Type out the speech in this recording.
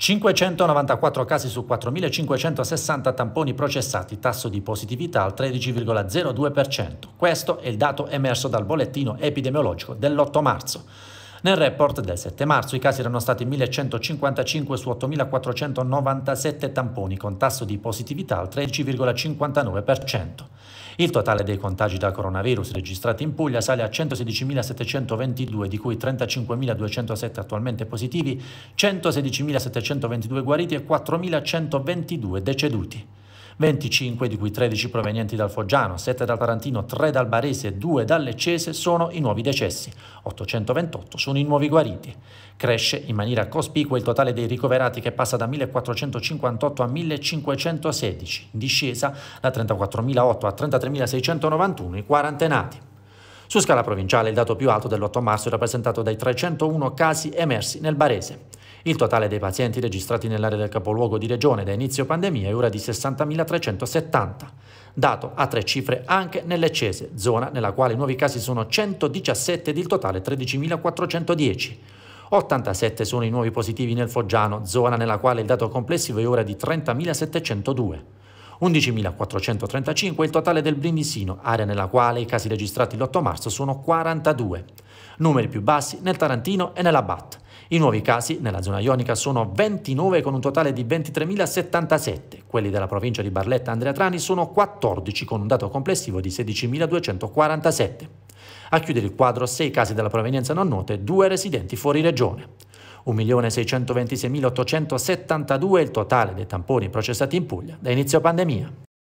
594 casi su 4.560 tamponi processati, tasso di positività al 13,02%. Questo è il dato emerso dal bollettino epidemiologico dell'8 marzo. Nel report del 7 marzo i casi erano stati 1.155 su 8.497 tamponi, con tasso di positività al 13,59%. Il totale dei contagi da coronavirus registrati in Puglia sale a 116.722, di cui 35.207 attualmente positivi, 116.722 guariti e 4.122 deceduti. 25 di cui 13 provenienti dal Foggiano, 7 dal Tarantino, 3 dal Barese e 2 dal Leccese sono i nuovi decessi, 828 sono i nuovi guariti. Cresce in maniera cospicua il totale dei ricoverati che passa da 1458 a 1516, in discesa da 34.008 a 33.691 i quarantenati. Su scala provinciale il dato più alto dell'8 marzo è rappresentato dai 301 casi emersi nel Barese. Il totale dei pazienti registrati nell'area del capoluogo di regione da inizio pandemia è ora di 60.370, dato a tre cifre anche nell'Eccese, zona nella quale i nuovi casi sono 117 ed il totale 13.410. 87 sono i nuovi positivi nel Foggiano, zona nella quale il dato complessivo è ora di 30.702. 11.435 è il totale del Brindisino, area nella quale i casi registrati l'8 marzo sono 42, numeri più bassi nel Tarantino e nella BAT. I nuovi casi nella zona ionica sono 29 con un totale di 23.077, quelli della provincia di Barletta Andrea Trani sono 14 con un dato complessivo di 16.247. A chiudere il quadro 6 casi della provenienza non note, 2 residenti fuori regione. 1.626.872 è il totale dei tamponi processati in Puglia da inizio pandemia.